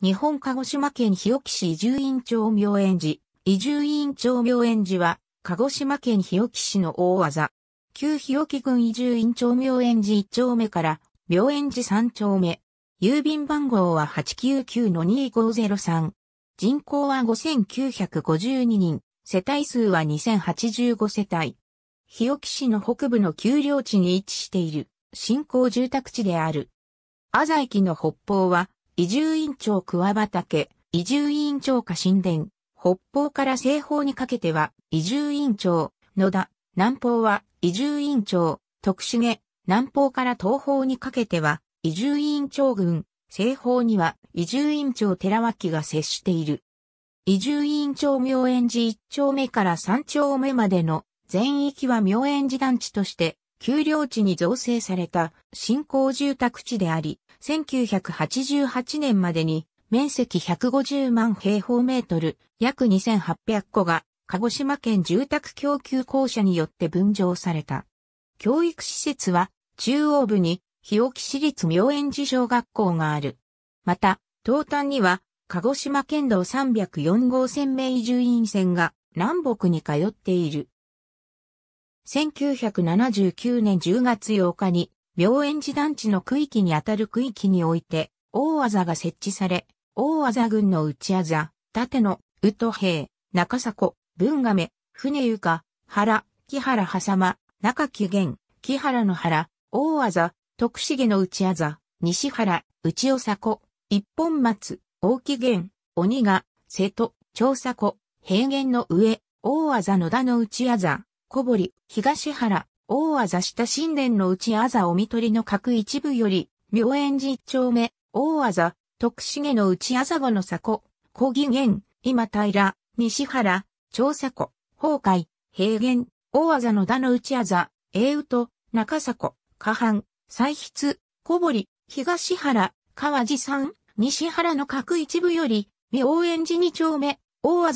日本鹿児島県日置市移住院長明園寺。移住院長明園寺は、鹿児島県日置市の大技。旧日置郡移住院長明園寺1丁目から、明園寺3丁目。郵便番号は899-2503。人口は5952人。世帯数は2085世帯。日置市の北部の丘陵地に位置している、新興住宅地である。安佐駅の北方は、移住院長桑畑、移住院長下神殿、北方から西方にかけては、移住院長、野田、南方は、移住院長、徳重、南方から東方にかけては、移住院長郡、西方には、移住院長寺脇が接している。移住院長明園寺1丁目から3丁目までの全域は明園寺団地として丘陵地に造成された新興住宅地であり、1988年までに面積150万平方メートル、約2800個が鹿児島県住宅供給公社によって分譲された。教育施設は中央部に日置市立明園寺小学校がある。また、東端には鹿児島県道304号線名移住院線が南北に通っている。1979年10月8日に、病園寺団地の区域にあたる区域において、大技が設置され、大技軍の内技、立の、宇都兵、中迫、文亀、船床、原、木原狭間、中木元、木原の原、大技、徳重の内技、西原、内尾迫、一本松、大木元、鬼が、瀬戸、長迫、平原の上、大技野田の内技、小堀、東原、大和下神殿のうちあざお見取りの各一部より、明円寺一丁目、大和徳重のうちあざの迫、小義源、今平、西原、長迫、崩壊、平原、大和の田のうちあざ、英宇と、中迫、下半、歳筆、小堀、東原、川地さん、西原の各一部より、明円寺二丁目、大和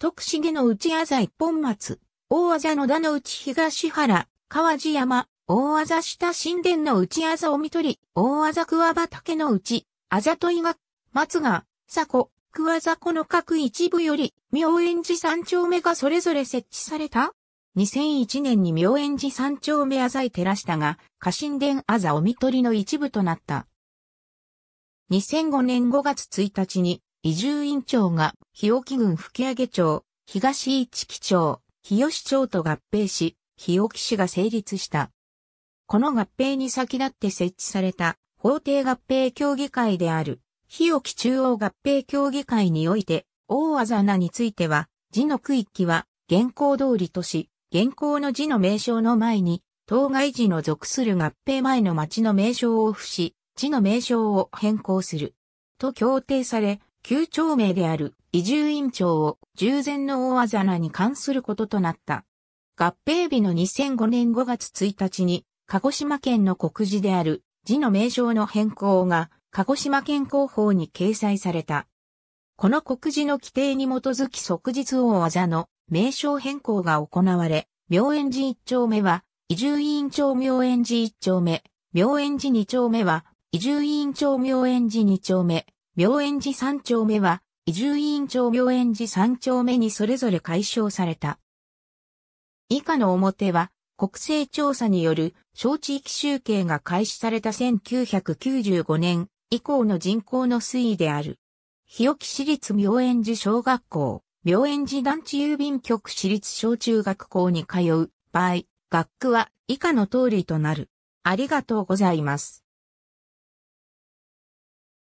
徳重のうちあざ一本松。大技の田の内東原、川地山、大技下神殿の内あざおみとり、大技桑畑の内、あざといが、松が、佐古、桑座。この各一部より、明円寺三丁目がそれぞれ設置された2001年に明円寺三丁目あざい照らしたが、家神殿あざおみとりの一部となった。2005年5月1日に、移住院長が、日置郡吹上町、東市木町、日吉町と合併し、日置市が成立した。この合併に先立って設置された法定合併協議会である日置中央合併協議会において、大技穴については、字の区域は現行通りとし、現行の字の名称の前に、当該字の属する合併前の町の名称を付し、字の名称を変更する。と協定され、旧丁名である移住院長を従前の大技なに関することとなった。合併日の2005年5月1日に、鹿児島県の国字である字の名称の変更が鹿児島県広報に掲載された。この国字の規定に基づき即日大技の名称変更が行われ、明園寺1丁目は、移住委員長明園寺1丁目、明園寺2丁目は、移住委員長明園寺2丁目、明園寺三丁目は、移住院長明円寺三丁目にそれぞれ解消された。以下の表は、国勢調査による小地域集計が開始された1995年以降の人口の推移である。日置市立明円寺小学校、明円寺団地郵便局市立小中学校に通う場合、学区は以下の通りとなる。ありがとうございます。